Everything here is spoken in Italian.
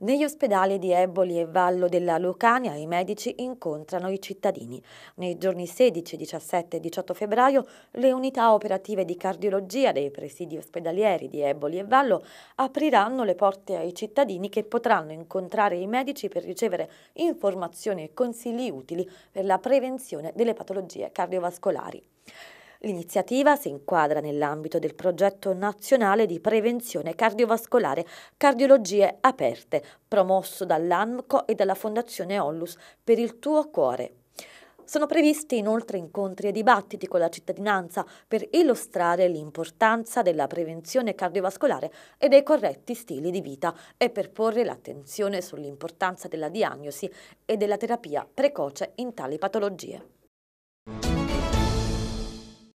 Negli ospedali di Eboli e Vallo della Lucania i medici incontrano i cittadini. Nei giorni 16, 17 e 18 febbraio le unità operative di cardiologia dei presidi ospedalieri di Eboli e Vallo apriranno le porte ai cittadini che potranno incontrare i medici per ricevere informazioni e consigli utili per la prevenzione delle patologie cardiovascolari. L'iniziativa si inquadra nell'ambito del progetto nazionale di prevenzione cardiovascolare Cardiologie Aperte, promosso dall'ANMCO e dalla Fondazione Ollus per il tuo cuore. Sono previsti inoltre incontri e dibattiti con la cittadinanza per illustrare l'importanza della prevenzione cardiovascolare e dei corretti stili di vita e per porre l'attenzione sull'importanza della diagnosi e della terapia precoce in tali patologie.